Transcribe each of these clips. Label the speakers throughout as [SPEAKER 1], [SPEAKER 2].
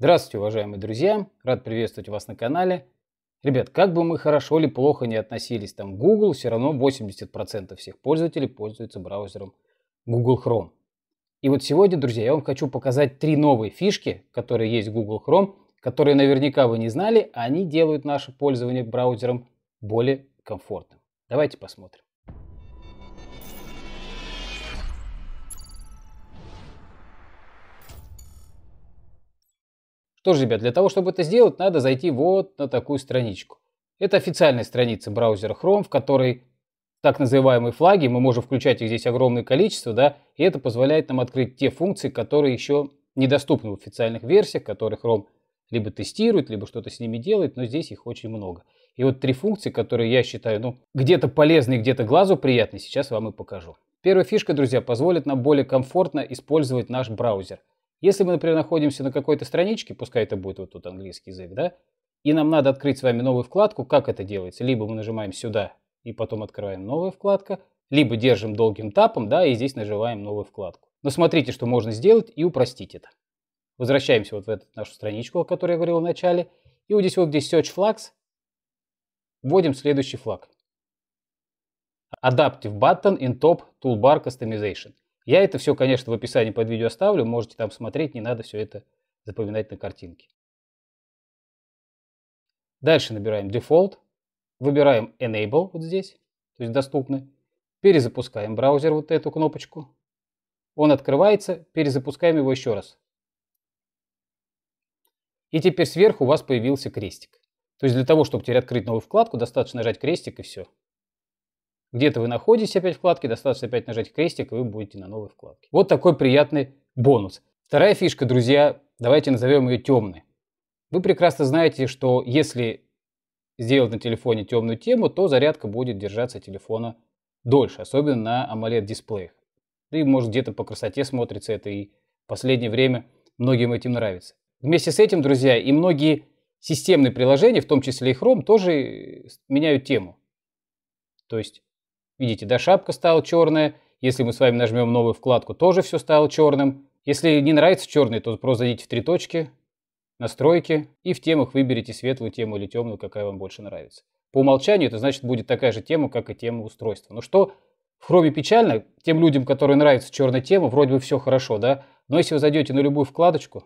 [SPEAKER 1] Здравствуйте, уважаемые друзья! Рад приветствовать вас на канале. Ребят, как бы мы хорошо или плохо не относились там к Google, все равно 80% всех пользователей пользуются браузером Google Chrome. И вот сегодня, друзья, я вам хочу показать три новые фишки, которые есть в Google Chrome, которые наверняка вы не знали, а они делают наше пользование браузером более комфортным. Давайте посмотрим. Что же, ребят, для того, чтобы это сделать, надо зайти вот на такую страничку. Это официальная страница браузера Chrome, в которой так называемые флаги, мы можем включать их здесь огромное количество, да, и это позволяет нам открыть те функции, которые еще недоступны в официальных версиях, которые Chrome либо тестирует, либо что-то с ними делает, но здесь их очень много. И вот три функции, которые я считаю, ну, где-то полезные, где-то глазу приятные, сейчас вам и покажу. Первая фишка, друзья, позволит нам более комфортно использовать наш браузер – если мы, например, находимся на какой-то страничке, пускай это будет вот тут английский язык, да, и нам надо открыть с вами новую вкладку, как это делается? Либо мы нажимаем сюда и потом открываем новая вкладка, либо держим долгим тапом, да, и здесь нажимаем новую вкладку. Но смотрите, что можно сделать и упростить это. Возвращаемся вот в эту нашу страничку, о которой я говорил в начале, и вот здесь вот, здесь Search Flags, вводим следующий флаг. Adaptive Button in Top Toolbar Customization – я это все, конечно, в описании под видео оставлю, можете там смотреть, не надо все это запоминать на картинке. Дальше набираем default, выбираем Enable вот здесь, то есть доступны. Перезапускаем браузер, вот эту кнопочку. Он открывается, перезапускаем его еще раз. И теперь сверху у вас появился крестик. То есть для того, чтобы теперь открыть новую вкладку, достаточно нажать крестик и все. Где-то вы находитесь опять в вкладке, достаточно опять нажать крестик, и вы будете на новой вкладке. Вот такой приятный бонус. Вторая фишка, друзья, давайте назовем ее темной. Вы прекрасно знаете, что если сделать на телефоне темную тему, то зарядка будет держаться телефона дольше, особенно на AMOLED-дисплеях. Да и может где-то по красоте смотрится это, и в последнее время многим этим нравится. Вместе с этим, друзья, и многие системные приложения, в том числе и Chrome, тоже э, меняют тему. То есть Видите, да, шапка стала черная. Если мы с вами нажмем новую вкладку, тоже все стало черным. Если не нравится черный, то просто зайдите в три точки, настройки, и в темах выберите светлую тему или темную, какая вам больше нравится. По умолчанию это значит будет такая же тема, как и тема устройства. Но ну что в Chrome печально, тем людям, которые нравится черная тема, вроде бы все хорошо, да? Но если вы зайдете на любую вкладочку,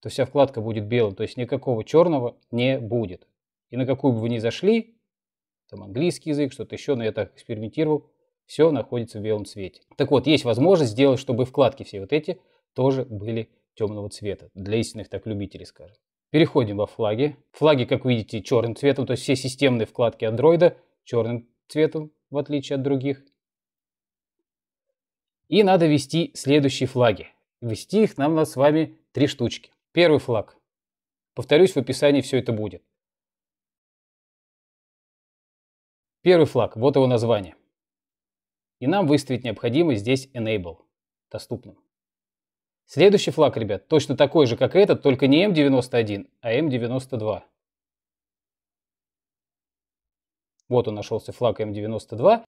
[SPEAKER 1] то вся вкладка будет белой, то есть никакого черного не будет. И на какую бы вы ни зашли, там английский язык, что-то еще, но я так экспериментировал. Все находится в белом цвете. Так вот, есть возможность сделать, чтобы вкладки все вот эти тоже были темного цвета. Для истинных так любителей, скажем. Переходим во флаги. Флаги, как видите, черным цветом, то есть все системные вкладки Android черным цветом, в отличие от других. И надо ввести следующие флаги. Ввести их нам надо с вами три штучки. Первый флаг. Повторюсь, в описании все это будет. Первый флаг, вот его название. И нам выставить необходимо здесь Enable, доступным. Следующий флаг, ребят, точно такой же, как этот, только не m 91 а m 92 Вот он нашелся, флаг m 92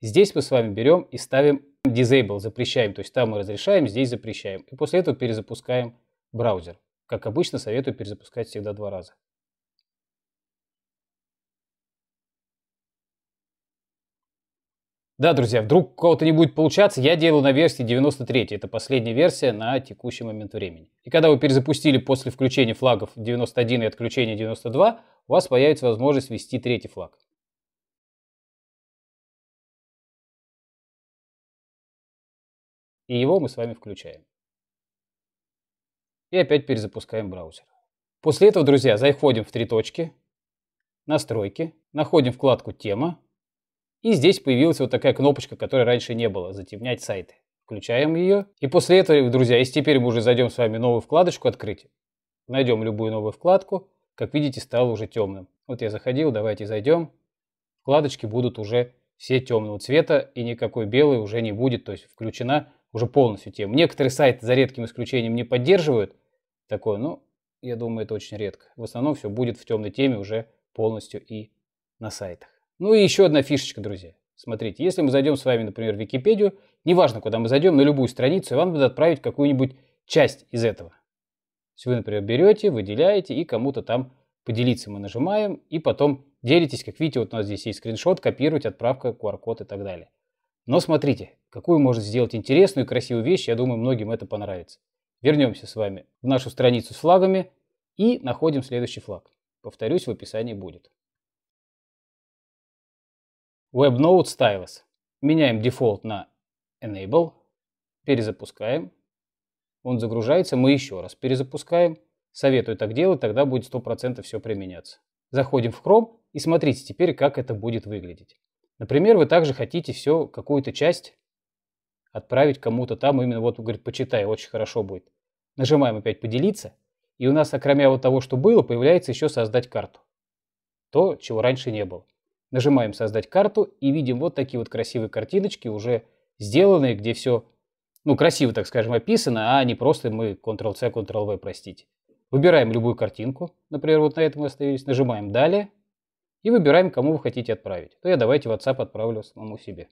[SPEAKER 1] Здесь мы с вами берем и ставим Disable, запрещаем. То есть там мы разрешаем, здесь запрещаем. И после этого перезапускаем браузер. Как обычно, советую перезапускать всегда два раза. Да, друзья, вдруг у кого-то не будет получаться, я делаю на версии 93, это последняя версия на текущий момент времени. И когда вы перезапустили после включения флагов 91 и отключения 92, у вас появится возможность ввести третий флаг. И его мы с вами включаем. И опять перезапускаем браузер. После этого, друзья, заходим в три точки, настройки, находим вкладку «Тема», и здесь появилась вот такая кнопочка, которой раньше не было, затемнять сайты. Включаем ее. И после этого, друзья, если теперь мы уже зайдем с вами новую вкладочку открыть, найдем любую новую вкладку, как видите, стало уже темным. Вот я заходил, давайте зайдем. Вкладочки будут уже все темного цвета и никакой белой уже не будет, то есть включена уже полностью тема. Некоторые сайты за редким исключением не поддерживают такое, но я думаю, это очень редко. В основном все будет в темной теме уже полностью и на сайтах. Ну и еще одна фишечка, друзья. Смотрите, если мы зайдем с вами, например, в Википедию, неважно, куда мы зайдем, на любую страницу, и вам надо отправить какую-нибудь часть из этого. То вы, например, берете, выделяете и кому-то там поделиться мы нажимаем, и потом делитесь. Как видите, вот у нас здесь есть скриншот, копировать, отправка, QR-код и так далее. Но смотрите, какую можно сделать интересную и красивую вещь, я думаю, многим это понравится. Вернемся с вами в нашу страницу с флагами и находим следующий флаг. Повторюсь, в описании будет. WebNode Styles Меняем дефолт на Enable. Перезапускаем. Он загружается. Мы еще раз перезапускаем. Советую так делать, тогда будет 100% все применяться. Заходим в Chrome и смотрите теперь, как это будет выглядеть. Например, вы также хотите все, какую-то часть отправить кому-то там, именно вот, говорит, почитай, очень хорошо будет. Нажимаем опять «Поделиться», и у нас, окромя вот того, что было, появляется еще «Создать карту». То, чего раньше не было. Нажимаем «Создать карту» и видим вот такие вот красивые картиночки, уже сделанные, где все, ну, красиво, так скажем, описано, а не просто мы Ctrl-C, Ctrl-V, простите. Выбираем любую картинку, например, вот на этом мы остановились, нажимаем «Далее» и выбираем, кому вы хотите отправить. То я давайте WhatsApp отправлю самому себе.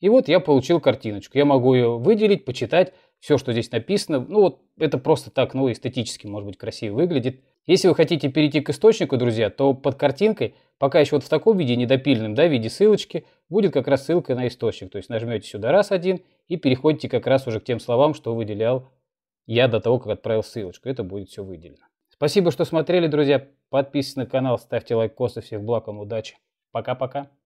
[SPEAKER 1] И вот я получил картиночку. Я могу ее выделить, почитать, все, что здесь написано. Ну вот это просто так, ну эстетически, может быть, красиво выглядит. Если вы хотите перейти к источнику, друзья, то под картинкой, пока еще вот в таком виде, недопильном, да, в виде ссылочки, будет как раз ссылка на источник. То есть нажмете сюда раз один и переходите как раз уже к тем словам, что выделял я до того, как отправил ссылочку. Это будет все выделено. Спасибо, что смотрели, друзья. Подписывайтесь на канал, ставьте лайк, косы. Всех благ вам, удачи. Пока-пока.